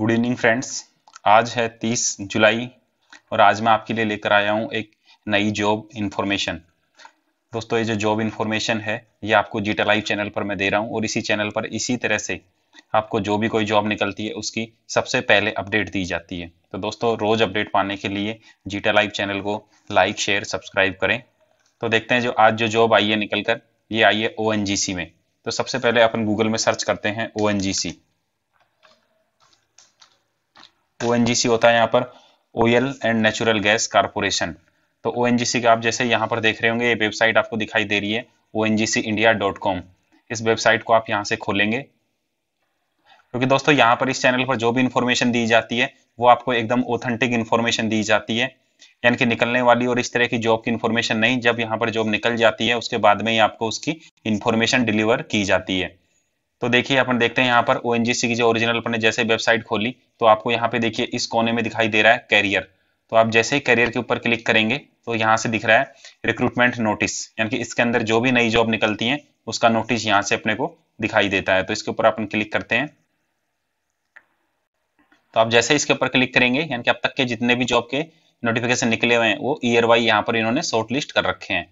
good evening friends आज है 30 जुलाई और आज मैं आपके लिए लेकर आया हूँ एक नई जॉब इन्फॉर्मेशन दोस्तों ये जो जॉब इन्फॉर्मेशन है ये आपको जीटा लाइव चैनल पर मैं दे रहा हूँ और इसी चैनल पर इसी तरह से आपको जो भी कोई जॉब निकलती है उसकी सबसे पहले अपडेट दी जाती है तो दोस्तों रोज अपडेट पाने के लिए जीटा लाइव चैनल को लाइक शेयर सब्सक्राइब करें तो देखते हैं जो आज जो जॉब आई है निकल कर ये आई है ओ में तो सबसे पहले अपन गूगल में सर्च करते हैं ओ एन जी सी ओएनजीसी होता है यहाँ पर oil and natural gas corporation तो ओ का आप जैसे यहाँ पर देख रहे होंगे ये वेबसाइट आपको दिखाई दे रही है ओ इंडिया डॉट कॉम इस वेबसाइट को आप यहाँ से खोलेंगे क्योंकि तो दोस्तों यहाँ पर इस चैनल पर जो भी इन्फॉर्मेशन दी जाती है वो आपको एकदम ऑथेंटिक इन्फॉर्मेशन दी जाती है यानी कि निकलने वाली और इस तरह की जॉब की इन्फॉर्मेशन नहीं जब यहाँ पर जॉब निकल जाती है उसके बाद में ही आपको उसकी इन्फॉर्मेशन डिलीवर की जाती है तो देखिए अपन देखते हैं यहाँ पर ओ की जो ओरिजिनल अपने जैसे वेबसाइट खोली तो आपको यहाँ पे देखिए इस कोने में दिखाई दे रहा है कैरियर तो आप जैसे ही कैरियर के ऊपर क्लिक करेंगे तो यहाँ से दिख रहा है रिक्रूटमेंट नोटिस यानी कि इसके अंदर जो भी नई जॉब निकलती है उसका नोटिस यहाँ से अपने को दिखाई देता है तो इसके ऊपर अपन क्लिक करते हैं तो आप जैसे इसके ऊपर क्लिक करेंगे यानी कि अब तक के जितने भी जॉब के नोटिफिकेशन निकले हुए हैं वो ईयर वाई यहाँ पर इन्होंने शॉर्ट लिस्ट कर रखे हैं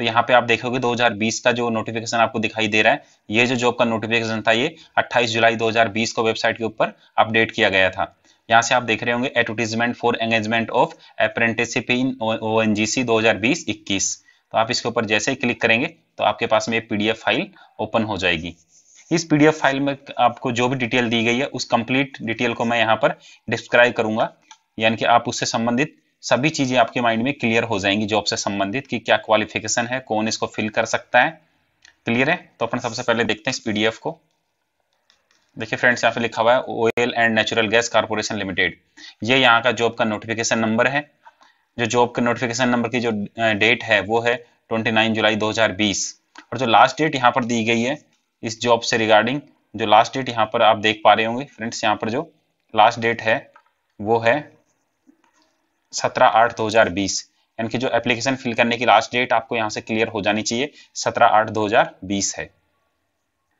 तो यहाँ पे आप देखोगे 2020 का जो नोटिफिकेशन आपको दिखाई दे रहा है ये जो जॉब का नोटिफिकेशन था ये 28 जुलाई 2020 को वेबसाइट के ऊपर अपडेट किया गया था यहाँ से आप देख रहे होंगे advertisement for engagement of apprenticeship in O N तो आप इसके ऊपर जैसे ही क्लिक करेंगे तो आपके पास में पीडीएफ फाइल ओपन हो जाएगी इस पीडीएफ फाइल में आपको जो भी डिटेल दी गई है उस कंप्लीट डिटेल को मैं यहाँ पर डिस्क्राइब करूंगा यानी कि आप उससे संबंधित सभी चीजें आपके माइंड में क्लियर हो जाएंगी जॉब से संबंधित कि क्या क्वालिफिकेशन है कौन इसको फिल कर सकता है क्लियर है तो अपन सबसे पहले देखते हैं इस पीडीएफ को देखिए फ्रेंड्स यहाँ पे लिखा हुआ है oil and natural gas corporation limited ये यहाँ का जॉब का नोटिफिकेशन नंबर है जो जॉब के नोटिफिकेशन नंबर की जो डेट है वो है 29 जुलाई 2020 और जो लास्ट डेट यहाँ पर दी गई है इस जॉब से रिगार्डिंग जो लास्ट डेट यहाँ पर आप देख पा रहे होंगे फ्रेंड्स यहाँ पर जो लास्ट डेट है वो है सत्रह आठ दो हजार बीस यानी कि जो एप्लीकेशन फिल करने की लास्ट डेट आपको यहाँ से क्लियर हो जानी चाहिए सत्रह आठ दो हजार बीस है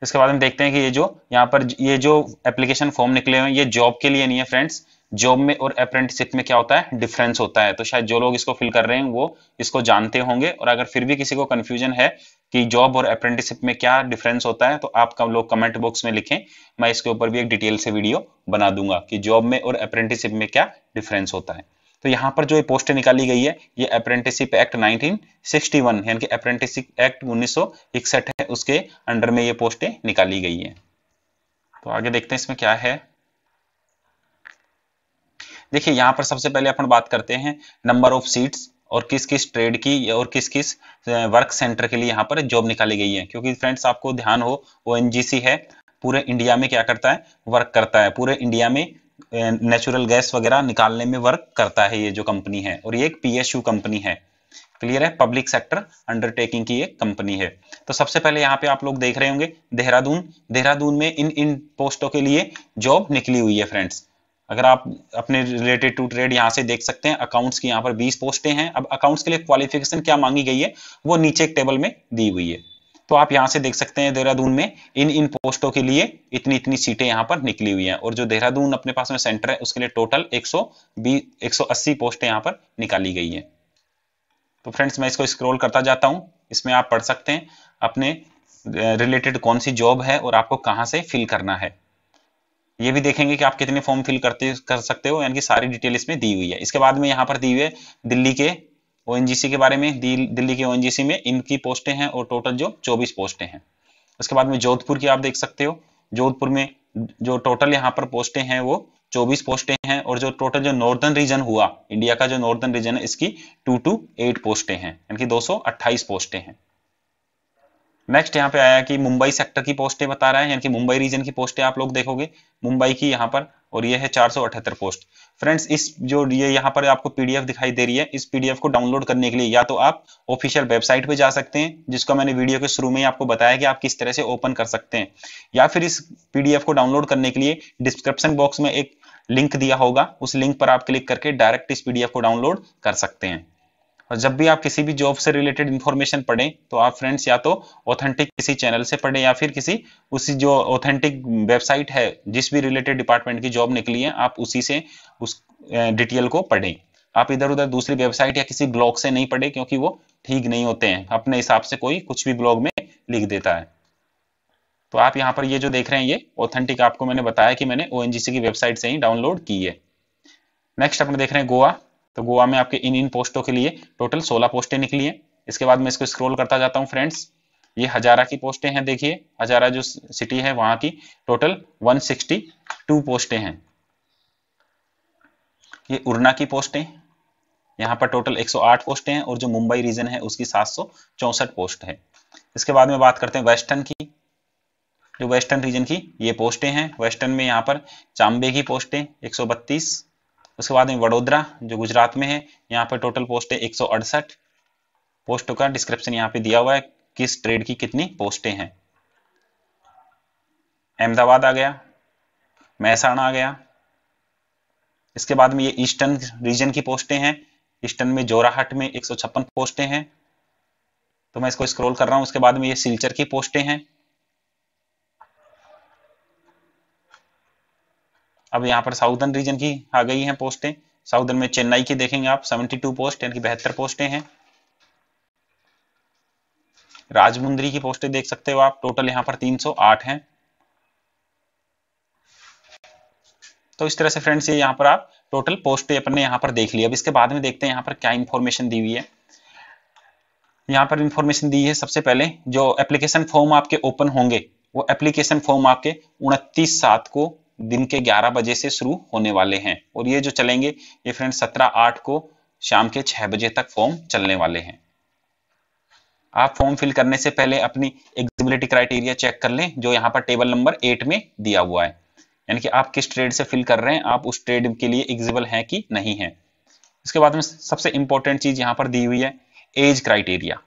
इसके बाद हम देखते हैं कि ये जो यहाँ पर ये जो एप्लीकेशन फॉर्म निकले हुए हैं ये जॉब के लिए नहीं है फ्रेंड्स जॉब में और अप्रेंटिसिप में क्या होता है डिफरेंस होता है तो शायद जो लोग इसको फिल कर रहे हैं वो इसको जानते होंगे और अगर फिर भी किसी को कंफ्यूजन है कि जॉब और अप्रेंटिसिप में क्या डिफरेंस होता है तो आप कम लोग कमेंट बॉक्स में लिखें मैं इसके ऊपर भी एक डिटेल से वीडियो बना दूंगा कि जॉब में और अप्रेंटिसिप में क्या डिफरेंस होता है तो यहाँ पर जो ये पोस्टें निकाली गई है ये अप्रेंटिसिप एक्ट 1961 यानी कि अप्रेंटिसिप एक्ट उन्नीस है उसके अंडर में ये पोस्टें निकाली गई है तो आगे देखते हैं इसमें क्या है देखिए यहाँ पर सबसे पहले अपन बात करते हैं नंबर ऑफ सीट्स और किस किस ट्रेड की और किस किस वर्क सेंटर के लिए यहाँ पर जॉब निकाली गई है क्योंकि फ्रेंड्स आपको ध्यान हो ओ है पूरे इंडिया में क्या करता है वर्क करता है पूरे इंडिया में नेचुरल अं, गैस वगैरह निकालने में वर्क करता है ये जो कंपनी है और ये एक पीएसयू कंपनी है क्लियर है पब्लिक सेक्टर अंडरटेकिंग की एक कंपनी है तो सबसे पहले यहाँ पे आप लोग देख रहे होंगे देहरादून देहरादून में इन इन पोस्टों के लिए जॉब निकली हुई है फ्रेंड्स अगर आप अपने रिलेटेड टू ट्रेड यहाँ से देख सकते हैं अकाउंट्स की यहाँ पर 20 पोस्टें हैं अब अकाउंट्स के लिए क्वालिफिकेशन क्या मांगी गई है वो नीचे एक टेबल में दी हुई है तो आप यहाँ से देख सकते हैं देहरादून में इन इन पोस्टों के लिए इतनी इतनी सीटें यहाँ पर निकली हुई हैं और जो देहरादून अपने पास में सेंटर है उसके लिए टोटल 120 180 पोस्टें यहां पर निकाली गई हैं तो फ्रेंड्स मैं इसको स्क्रॉल करता जाता हूं इसमें आप पढ़ सकते हैं अपने रिलेटेड कौन सी जॉब है और आपको कहाँ से फिल करना है ये भी देखेंगे कि आप कितने फॉर्म फिल करते कर सकते हो यानी कि सारी डिटेल इसमें दी हुई है इसके बाद में यहाँ पर दी हुई है दिल्ली के ओएनजीसी के बारे में दिल्ली के ओएनजीसी में इनकी पोस्टें हैं और टोटल जो 24 पोस्टें हैं उसके बाद में जोधपुर की आप देख सकते हो जोधपुर में जो टोटल यहाँ पर पोस्टें हैं वो 24 पोस्टें हैं और जो टोटल जो नॉर्दर्न रीजन हुआ इंडिया का जो नॉर्दर्न रीजन है इसकी टू टू एट पोस्टें हैं यानी कि अट्ठाईस पोस्टें हैं नेक्स्ट यहाँ पे आया कि मुंबई सेक्टर की पोस्टें बता रहा है यानी कि मुंबई रीजन की पोस्टें आप लोग देखोगे मुंबई की यहाँ पर और ये है चार पोस्ट फ्रेंड्स इस जो ये यहाँ पर आपको पीडीएफ दिखाई दे रही है इस पीडीएफ को डाउनलोड करने के लिए या तो आप ऑफिशियल वेबसाइट पे जा सकते हैं जिसको मैंने वीडियो के शुरू में ही आपको बताया कि आप किस तरह से ओपन कर सकते हैं या फिर इस पीडीएफ को डाउनलोड करने के लिए डिस्क्रिप्शन बॉक्स में एक लिंक दिया होगा उस लिंक पर आप क्लिक करके डायरेक्ट इस पीडीएफ को डाउनलोड कर सकते हैं और जब भी आप किसी भी जॉब से रिलेटेड इन्फॉर्मेशन पढ़ें तो आप फ्रेंड्स या तो ऑथेंटिक किसी चैनल से पढ़ें या फिर किसी उसी जो ऑथेंटिक वेबसाइट है जिस भी रिलेटेड डिपार्टमेंट की जॉब निकली है आप उसी से उस डिटेल को पढ़ें आप इधर उधर दूसरी वेबसाइट या किसी ब्लॉग से नहीं पढ़े क्योंकि वो ठीक नहीं होते हैं अपने हिसाब से कोई कुछ भी ब्लॉग में लिख देता है तो आप यहाँ पर ये जो देख रहे हैं ये ऑथेंटिक आपको मैंने बताया कि मैंने ओ की वेबसाइट से ही डाउनलोड की है नेक्स्ट अपने देख रहे हैं गोवा तो गोवा में आपके इन इन पोस्टों के लिए टोटल 16 पोस्टें निकली हैं इसके बाद मैं इसको स्क्रॉल करता जाता हूँ फ्रेंड्स ये हजारा की पोस्टें हैं देखिए हजारा जो सिटी है वहां की टोटल 162 पोस्टें हैं ये उड़ना की पोस्टें यहाँ पर टोटल 108 पोस्टें हैं और जो मुंबई रीजन है उसकी सात पोस्ट है इसके बाद में बात करते हैं वेस्टर्न की जो वेस्टर्न रीजन की ये पोस्टें हैं वेस्टर्न में यहाँ पर चांबे की पोस्टें एक उसके बाद में वडोदरा जो गुजरात में है यहाँ पे टोटल पोस्ट है एक पोस्टों का डिस्क्रिप्शन यहाँ पे दिया हुआ है किस ट्रेड की कितनी पोस्टें हैं अहमदाबाद आ गया महसाणा आ गया इसके बाद में ये ईस्टर्न रीजन की पोस्टें हैं ईस्टर्न में जोराहट में एक पोस्टें हैं तो मैं इसको स्क्रॉल कर रहा हूँ उसके बाद में ये सिलचर की पोस्टें हैं अब यहाँ पर साउदर्न रीजन की आ गई हैं पोस्टें साउदर्न में चेन्नई की देखेंगे आप 72 पोस्ट यानी कि पोस्टें हैं राजमुंद्री की पोस्टें देख सकते हो आप टोटल यहाँ पर 308 हैं तो इस तरह से फ्रेंड्स ये यहाँ पर आप टोटल पोस्टें अपने यहाँ पर देख ली अब इसके बाद में देखते हैं यहाँ पर क्या इंफॉर्मेशन दी हुई है यहाँ पर इंफॉर्मेशन दी है सबसे पहले जो एप्लीकेशन फॉर्म आपके ओपन होंगे वो एप्लीकेशन फॉर्म आपके उनतीस सात को दिन के 11 बजे से शुरू होने वाले हैं और ये जो चलेंगे ये फ्रेंड 17 आठ को शाम के 6 बजे तक फॉर्म चलने वाले हैं आप फॉर्म फिल करने से पहले अपनी एग्जिबिलिटी क्राइटेरिया चेक कर लें जो यहाँ पर टेबल नंबर एट में दिया हुआ है यानी कि आप किस ट्रेड से फिल कर रहे हैं आप उस ट्रेड के लिए एग्जिबल हैं कि नहीं है इसके बाद में सबसे इंपॉर्टेंट चीज यहाँ पर दी हुई है एज क्राइटेरिया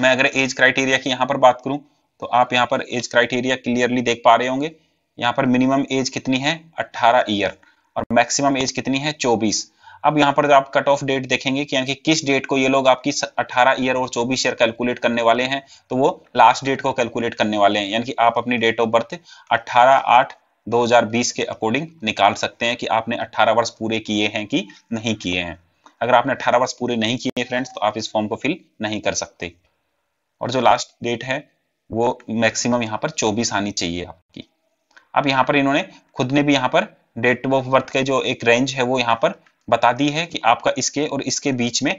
मैं अगर एज क्राइटेरिया की यहाँ पर बात करूं तो आप यहाँ पर एज क्राइटेरिया क्लियरली देख पा रहे होंगे यहाँ पर मिनिमम एज कितनी है 18 ईयर और मैक्सिमम एज कितनी है 24 अब यहाँ पर आप कट ऑफ डेट देखेंगे कि यानी किस डेट को ये लोग आपकी 18 ईयर और 24 ईयर कैलकुलेट करने वाले हैं तो वो लास्ट डेट को कैलकुलेट करने वाले हैं यानी कि आप अपनी डेट ऑफ बर्थ 18 आठ 2020 के अकॉर्डिंग निकाल सकते हैं कि आपने 18 वर्ष पूरे किए हैं कि नहीं किए हैं अगर आपने 18 वर्ष पूरे नहीं किए फ्रेंड्स तो आप इस फॉर्म को फिल नहीं कर सकते और जो लास्ट डेट है वो मैक्सिमम यहाँ पर चौबीस आनी चाहिए आपकी अब यहाँ पर इन्होंने खुद ने भी यहाँ पर डेट ऑफ बर्थ के जो एक रेंज है वो यहाँ पर बता दी है कि आपका इसके और इसके बीच में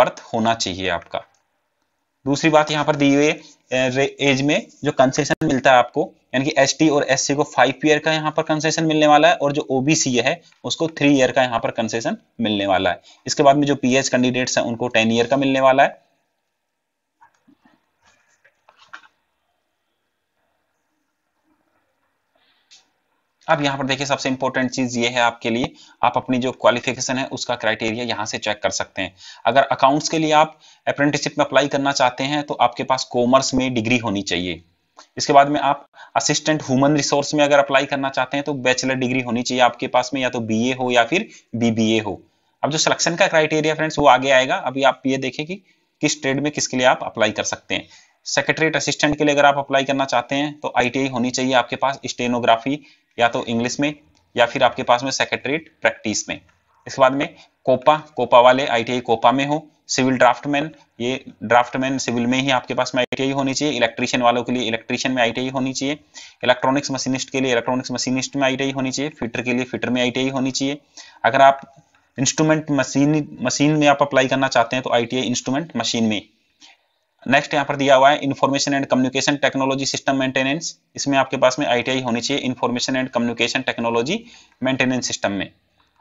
बर्थ होना चाहिए आपका दूसरी बात यहाँ पर दी हुई है एज में जो कंसेशन मिलता है आपको यानी कि एसटी और एस को फाइव ईयर का यहाँ पर कंसेशन मिलने वाला है और जो ओबीसी है उसको थ्री ईयर का यहाँ पर कंसेशन मिलने वाला है इसके बाद में जो पीएच कैंडिडेट्स हैं उनको टेन ईयर का मिलने वाला है अब यहाँ पर देखिए सबसे इंपॉर्टेंट चीज ये है आपके लिए आप अपनी जो क्वालिफिकेशन है उसका क्राइटेरिया यहाँ से चेक कर सकते हैं अगर अकाउंट्स के लिए आप अप्रेंटिसिप में अप्लाई करना चाहते हैं तो आपके पास कॉमर्स में डिग्री होनी चाहिए इसके बाद में आप असिस्टेंट ह्यूमन रिसोर्स में अगर अप्लाई करना चाहते हैं तो बैचलर डिग्री होनी चाहिए आपके पास में या तो बी हो या फिर बीबीए हो अब जो सिलेक्शन का क्राइटेरिया फ्रेंड्स वो आगे आएगा अभी आप ये देखें कि किस ट्रेड में किसके लिए आप अप्लाई कर सकते हैं सेक्रेटरीट असिस्टेंट के लिए अगर आप अप्लाई करना चाहते हैं तो आईटीआई होनी चाहिए आपके पास स्टेनोग्राफी या तो इंग्लिश में या फिर आपके पास में सेक्रेटरीट प्रैक्टिस में इसके बाद में कोपा कोपा वाले आई कोपा में हो सिविल ड्राफ्टमैन ये ड्राफ्टमैन सिविल में ही आपके पास में आई होनी चाहिए इलेक्ट्रीशियन वालों के लिए इलेक्ट्रीशियन में आई होनी चाहिए इलेक्ट्रॉनिक्स मशीनिस्ट के लिए इलेक्ट्रॉनिक्स मशीनिस्ट में आई होनी चाहिए फिटर के लिए फिटर में आई होनी चाहिए अगर आप इंस्ट्रूमेंट मशीन मशीन में आप अप्लाई करना चाहते हैं तो आई इंस्ट्रूमेंट मशीन में नेक्स्ट यहाँ पर दिया हुआ है information and communication technology system maintenance इसमें आपके पास में आईटीआई होनी चाहिए information and communication technology maintenance system में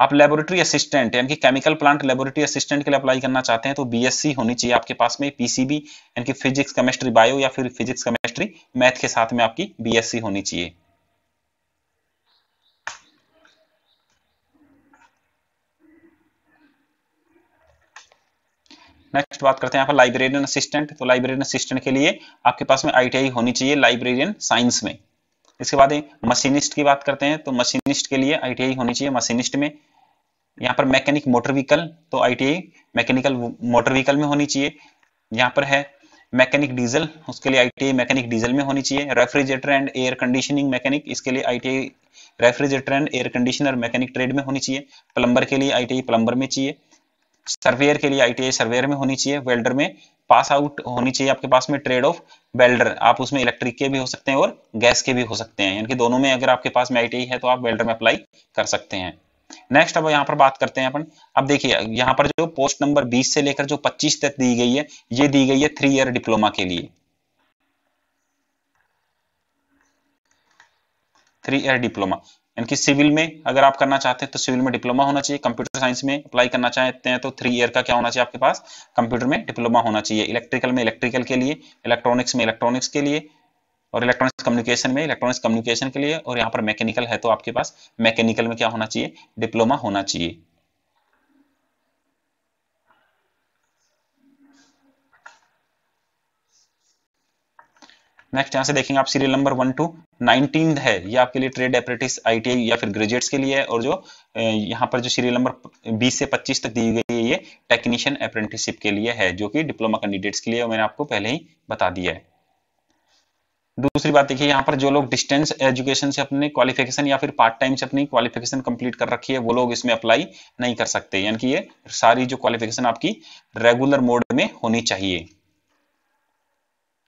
आप लेबोरेटरी असिस्टेंट यानी कि केमिकल प्लांट लेबोरेटरी असिस्टेंट के लिए अप्लाई करना चाहते हैं तो बीएससी होनी चाहिए आपके पास में पीसीबी यानी कि फिजिक्स केमिस्ट्री बायो या फिर फिजिक्स केमिस्ट्री मैथ के साथ में आपकी बीएससी होनी चाहिए नेक्स्ट बात करते हैं यहाँ पर लाइब्रेरियन असिस्टेंट तो लाइब्रेरियन असिस्टेंट के लिए आपके पास में आई होनी चाहिए लाइब्रेरियन साइंस में इसके बाद मशीनिस्ट की बात करते हैं तो मशीनिस्ट के लिए आई होनी चाहिए मशीनिस्ट में यहाँ पर मैकेनिक मोटर व्हीकल तो आई मैकेनिकल मोटर व्हीकल में होनी चाहिए यहाँ पर है मैकेनिक डीजल उसके लिए आई मैकेनिक डीजल में होनी चाहिए refrigerator and air conditioning mechanic इसके लिए आई refrigerator and air conditioner mechanic trade में होनी चाहिए प्लम्बर के लिए आई प्लम्बर में चाहिए सर्वेयर के लिए आईटीआई सर्वेयर में होनी चाहिए वेल्डर में पास आउट होनी चाहिए आपके पास में ट्रेड ऑफ वेल्डर आप उसमें इलेक्ट्रिक के भी हो सकते हैं और गैस के भी हो सकते हैं यानी कि दोनों में अगर आपके पास में आईटीआई है तो आप वेल्डर में अप्लाई कर सकते हैं नेक्स्ट अब यहाँ पर बात करते हैं अपन अब देखिए यहाँ पर जो पोस्ट नंबर बीस से लेकर जो पच्चीस तक दी गई है ये दी गई है थ्री ईयर डिप्लोमा के लिए थ्री ईयर डिप्लोमा यानी कि सिविल में अगर आप करना चाहते हैं तो सिविल में डिप्लोमा होना चाहिए कंप्यूटर साइंस में अप्लाई करना चाहते हैं तो थ्री ईयर का क्या होना चाहिए आपके पास कंप्यूटर में डिप्लोमा होना चाहिए इलेक्ट्रिकल में इलेक्ट्रिकल के लिए इलेक्ट्रॉनिक्स में इलेक्ट्रॉनिक्स के लिए और इलेक्ट्रॉनिक्स कम्युनिकेशन में इलेक्ट्रॉनिक्स कम्युनिकेशन के लिए और यहाँ पर मैकेनिकल है तो आपके पास मैकेनिकल में क्या होना चाहिए डिप्लोमा होना चाहिए नेक्स्ट यहाँ से देखेंगे आप serial number one two nineteen है ये आपके लिए ट्रेड अप्रेटिस आईटीआई या फिर ग्रेजुएट्स के लिए है और जो यहाँ पर जो सीरियल नंबर 20 से 25 तक दी गई है ये टेक्नीशियन अप्रेंटिसशिप के लिए है जो कि डिप्लोमा कैंडिडेट्स के लिए मैंने आपको पहले ही बता दिया है दूसरी बात देखिए यहाँ पर जो लोग डिस्टेंस एजुकेशन से अपने क्वालिफिकेशन या फिर पार्ट टाइम से अपनी क्वालिफिकेशन कंप्लीट कर रखी है वो लोग इसमें अप्लाई नहीं कर सकते यानी कि ये सारी जो क्वालिफिकेशन आपकी रेगुलर मोड में होनी चाहिए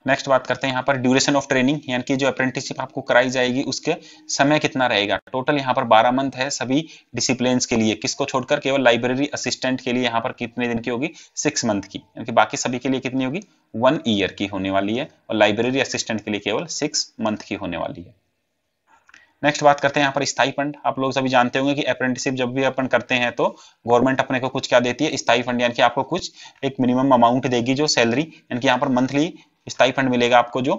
नेक्स्ट बात करते हैं यहाँ पर ड्यूरेशन ऑफ ट्रेनिंग यानी कि जो अप्रेंटिसशिप आपको कराई जाएगी उसके समय कितना रहेगा टोटल यहाँ पर 12 मंथ है सभी डिसिप्लिन के लिए किसको छोड़कर केवल लाइब्रेरी असिस्टेंट के लिए यहाँ पर कितने दिन की होगी सिक्स मंथ की यानी कि बाकी सभी के लिए कितनी होगी वन ईयर की होने वाली है और लाइब्रेरी असिस्टेंट के लिए केवल सिक्स मंथ की होने वाली है नेक्स्ट बात करते हैं यहाँ पर स्थाई फंड आप लोग सभी जानते होंगे कि अप्रेंटिसिप जब भी अपन करते हैं तो गवर्नमेंट अपने को कुछ क्या देती है स्थाई फंड यानी कि आपको कुछ एक मिनिमम अमाउंट देगी जो सैलरी यानी कि यहाँ पर मंथली स्टाइफंड मिलेगा आपको जो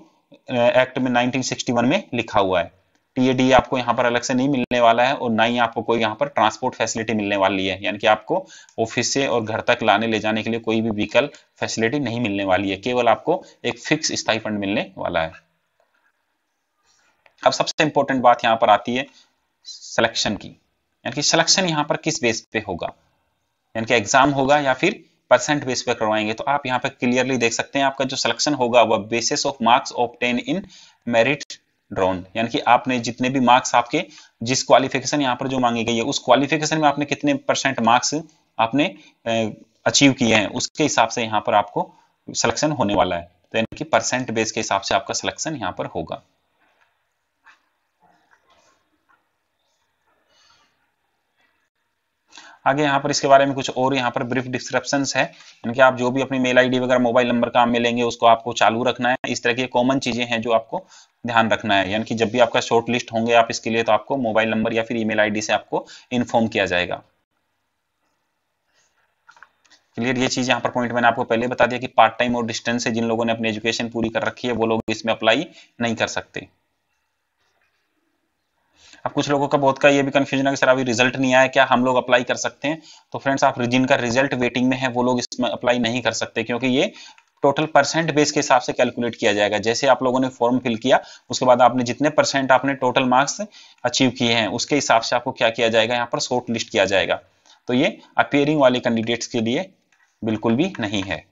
एक्ट में 1961 में लिखा हुआ है टीएडी आपको यहाँ पर अलग से नहीं मिलने वाला है और ना ही आपको कोई यहाँ पर ट्रांसपोर्ट फैसिलिटी मिलने वाली है यानी कि आपको ऑफिस से और घर तक लाने ले जाने के लिए कोई भी व्हीकल फैसिलिटी नहीं मिलने वाली है केवल आपको एक फिक्स स्टाइफंड मिलने वाला है अब सबसे इंपॉर्टेंट बात यहाँ पर आती है सिलेक्शन की यानी कि सिलेक्शन यहाँ पर किस बेस पे होगा यानी कि एग्जाम होगा या फिर परसेंट बेस पे करवाएंगे तो आप यहाँ पे क्लियरली देख सकते हैं आपका जो सिलेक्शन होगा वह basis of marks obtained in merit drawn यानी कि आपने जितने भी मार्क्स आपके जिस क्वालिफिकेशन यहाँ पर जो मांगी गई है उस क्वालिफिकेशन में आपने कितने परसेंट मार्क्स आपने अचीव किए हैं उसके हिसाब से यहाँ पर आपको सिलेक्शन होने वाला है तो यानी कि परसेंट बेस के हिसाब से आपका सिलेक्शन यहाँ पर होगा आगे यहाँ पर इसके बारे में कुछ और यहाँ पर ब्रीफ डिस्क्रिप्शन है इनके आप जो भी अपनी मेल आईडी वगैरह मोबाइल नंबर का मिलेंगे उसको आपको चालू रखना है इस तरह की कॉमन चीजें हैं जो आपको ध्यान रखना है यानी कि जब भी आपका शॉर्ट लिस्ट होंगे आप इसके लिए तो आपको मोबाइल नंबर या फिर ई मेल से आपको इन्फॉर्म किया जाएगा क्लियर ये चीज यहाँ पर पॉइंट मैंने आपको पहले बता दिया कि पार्ट टाइम और डिस्टेंस से जिन लोगों ने अपनी एजुकेशन पूरी कर रखी है वो लोग इसमें अप्लाई नहीं कर सकते अब कुछ लोगों का बहुत का ये भी कन्फ्यूजन है कि सर अभी रिजल्ट नहीं आया क्या हम लोग अप्लाई कर सकते हैं तो फ्रेंड्स आप जिनका रिजल्ट वेटिंग में है वो लोग इसमें अप्लाई नहीं कर सकते क्योंकि ये टोटल परसेंट बेस के हिसाब से कैलकुलेट किया जाएगा जैसे आप लोगों ने फॉर्म फिल किया उसके बाद आपने जितने परसेंट आपने टोटल मार्क्स अचीव किए हैं उसके हिसाब से आपको क्या किया जाएगा यहाँ पर शॉर्ट लिस्ट किया जाएगा तो ये अपेयरिंग वाले कैंडिडेट्स के लिए बिल्कुल भी नहीं है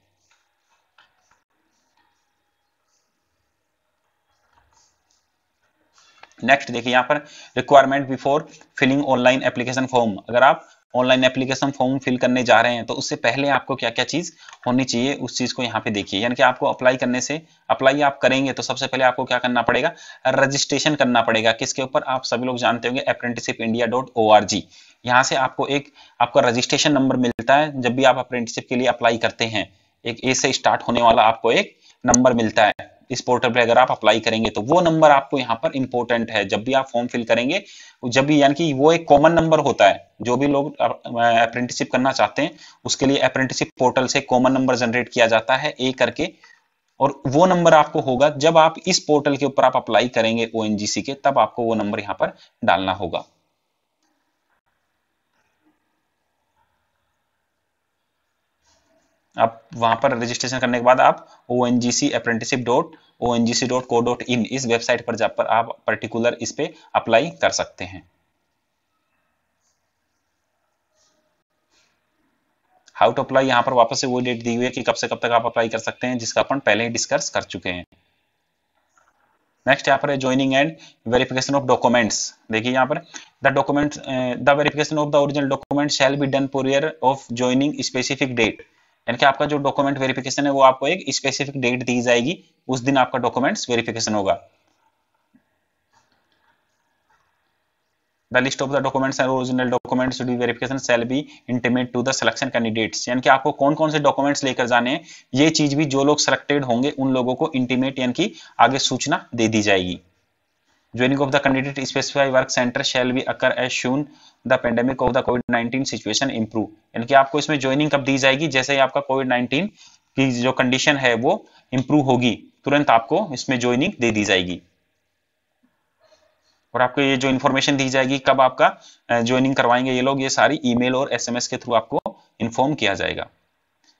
नेक्स्ट देखिए यहाँ पर requirement before filling online application form अगर आप ऑनलाइन एप्लीकेशन फॉर्म फिल करने जा रहे हैं तो उससे पहले आपको क्या क्या चीज होनी चाहिए उस चीज को यहाँ पे देखिए यानी कि आपको अप्लाई करने से अप्लाई आप करेंगे तो सबसे पहले आपको क्या करना पड़ेगा रजिस्ट्रेशन करना पड़ेगा किसके ऊपर आप सभी लोग जानते होंगे apprenticeship India dot O R G यहाँ से आपको एक आपका रजिस्ट्रेशन नंबर मिलता है जब भी आप अप्रेंटिसिप के लिए अप्लाई करते हैं एक ए से स्टार्ट होने वाला आपको एक नंबर मिलता है इस पोर्टल पे अगर आप अप्लाई करेंगे तो वो नंबर आपको यहाँ पर इंपॉर्टेंट है जब भी आप फॉर्म फिल करेंगे जब भी यानी कि वो एक कॉमन नंबर होता है जो भी लोग अप्रेंटिसिप करना चाहते हैं उसके लिए अप्रेंटिसिप पोर्टल से कॉमन नंबर जनरेट किया जाता है ए करके और वो नंबर आपको होगा जब आप इस पोर्टल के ऊपर आप अप्लाई करेंगे ओ के तब आपको वो नंबर यहाँ पर डालना होगा आप वहां पर रजिस्ट्रेशन करने के बाद आप O N G C apprenticeship dot O N G C dot co dot in इस वेबसाइट पर जाकर आप पर्टिकुलर इस पे अप्लाई कर सकते हैं हाउ टू अप्लाई यहां पर वापस से वो डेट दी हुई है कि कब से कब तक आप अप्लाई कर सकते हैं जिसका अपन पहले ही डिस्कस कर चुके हैं नेक्स्ट यहाँ पर है joining and verification of documents देखिए यहाँ पर the documents the verification of the original document shall be done prior of joining specific date यानी कि आपका जो डॉक्यूमेंट वेरिफिकेशन है वो आपको एक स्पेसिफिक डेट दी जाएगी उस दिन आपका डॉक्यूमेंट वेरिफिकेशन होगा the list of the documents and original documents be verification shall be intimate to the selection candidates यानी कि आपको कौन कौन से डॉक्यूमेंट्स लेकर जाने हैं ये चीज भी जो लोग सिलेक्टेड होंगे उन लोगों को इंटीमेट यानी कि आगे सूचना दे दी जाएगी joining of the candidate specify work center shall be occur as soon the pandemic of the covid 19 situation improve यानी कि आपको इसमें ज्वाइनिंग कब दी जाएगी जैसे ही आपका कोविड 19 की जो कंडीशन है वो इंप्रूव होगी तुरंत आपको इसमें ज्वाइनिंग दे दी जाएगी और आपको ये जो इन्फॉर्मेशन दी जाएगी कब आपका ज्वाइनिंग करवाएंगे ये लोग ये सारी ईमेल और एसएमएस के थ्रू आपको इन्फॉर्म किया जाएगा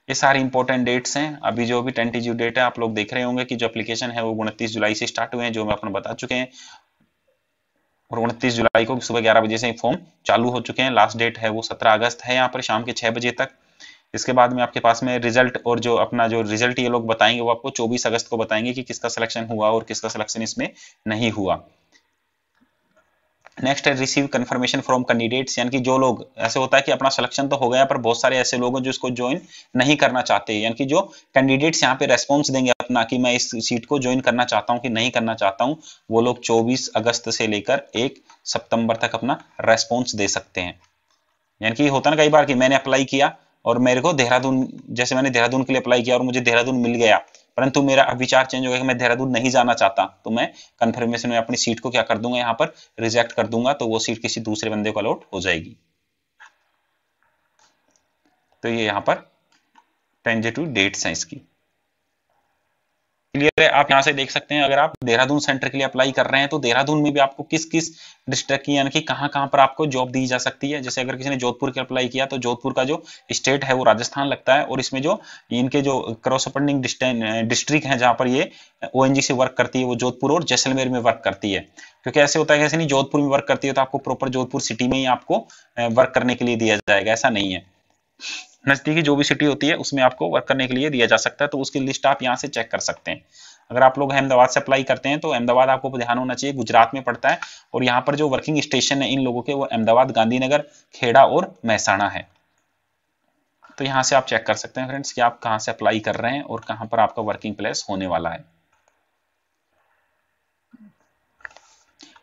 ये सारे इंपॉर्टेंट डेट्स हैं अभी जो भी टेंटेटिव डेट है आप लोग देख रहे होंगे कि जो एप्लीकेशन है वो उनतीस जुलाई से स्टार्ट हुए हैं जो मैं अपना बता चुके हैं और उनतीस जुलाई को सुबह ग्यारह बजे से फॉर्म चालू हो चुके हैं लास्ट डेट है वो सत्रह अगस्त है यहाँ पर शाम के छह बजे तक इसके बाद में आपके पास में रिजल्ट और जो अपना जो रिजल्ट ये लोग बताएंगे वो आपको 24 अगस्त को बताएंगे कि किसका सिलेक्शन हुआ और किसका सिलेक्शन इसमें नहीं हुआ नेक्स्ट है रिसीव कन्फर्मेशन फ्रॉम कैंडिडेट्स यानी कि जो लोग ऐसे होता है कि अपना सिलेक्शन तो हो गया पर बहुत सारे ऐसे लोग हैं जो इसको ज्वाइन नहीं करना चाहते यानी कि जो कैंडिडेट्स यहाँ पे रेस्पॉन्स देंगे अपना कि मैं इस सीट को ज्वाइन करना चाहता हूँ कि नहीं करना चाहता हूँ वो लोग 24 अगस्त से लेकर 1 सितंबर तक अपना रेस्पॉन्स दे सकते हैं यानी कि होता ना कई बार कि मैंने अप्लाई किया और मेरे को देहरादून जैसे मैंने देहरादून के लिए अप्लाई किया और मुझे देहरादून मिल गया परंतु मेरा विचार चेंज हो गया कि मैं देहरादून नहीं जाना चाहता तो मैं कंफर्मेशन में अपनी सीट को क्या कर दूंगा यहाँ पर रिजेक्ट कर दूंगा तो वो सीट किसी दूसरे बंदे को अलॉट हो जाएगी तो ये यहाँ पर ट्रांजिटिव डेट्स हैं इसकी क्लियर है आप यहाँ से देख सकते हैं अगर आप देहरादून सेंटर के लिए अप्लाई कर रहे हैं तो देहरादून में भी आपको किस किस डिस्ट्रिक्ट की यानी कि कहाँ कहाँ पर आपको जॉब दी जा सकती है जैसे अगर किसी ने जोधपुर के अप्लाई किया तो जोधपुर का जो स्टेट है वो राजस्थान लगता है और इसमें जो इनके जो क्रॉस अपनिंग डिस्ट्रिक्ट है जहाँ पर ये ओ से वर्क करती है वो जोधपुर और जैसलमेर में वर्क करती है क्योंकि ऐसे होता है ऐसे नहीं जोधपुर में वर्क करती है तो आपको प्रॉपर जोधपुर सिटी में ही आपको वर्क करने के लिए दिया जाएगा ऐसा नहीं है नज़दीकी जो भी सिटी होती है उसमें आपको वर्क करने के लिए दिया जा सकता है तो उसकी लिस्ट आप यहाँ से चेक कर सकते हैं अगर आप लोग अहमदाबाद से अप्लाई करते हैं तो अहमदाबाद आपको ध्यान होना चाहिए गुजरात में पड़ता है और यहाँ पर जो वर्किंग स्टेशन है इन लोगों के वो अहमदाबाद गांधीनगर खेड़ा और महसाणा है तो यहाँ से आप चेक कर सकते हैं फ्रेंड्स कि आप कहाँ से अप्लाई कर रहे हैं और कहाँ पर आपका वर्किंग प्लेस होने वाला है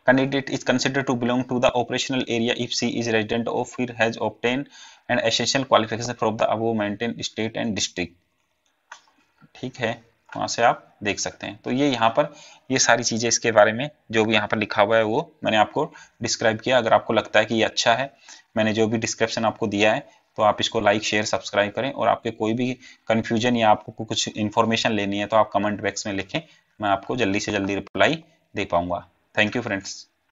candidate is consider to belong to the operational area if she is resident of फिर has obtained and essential qualification from the above mentioned state and district ठीक है वहां से आप देख सकते हैं तो ये यहाँ पर ये सारी चीजें इसके बारे में जो भी यहाँ पर लिखा हुआ है वो मैंने आपको डिस्क्राइब किया अगर आपको लगता है कि ये अच्छा है मैंने जो भी डिस्क्रिप्शन आपको दिया है तो आप इसको लाइक शेयर सब्सक्राइब करें और आपके कोई भी कंफ्यूजन या आपको कुछ इन्फॉर्मेशन लेनी है तो आप कमेंट बॉक्स में लिखें मैं आपको जल्दी से जल्दी रिप्लाई दे पाऊंगा थैंक यू फ्रेंड्स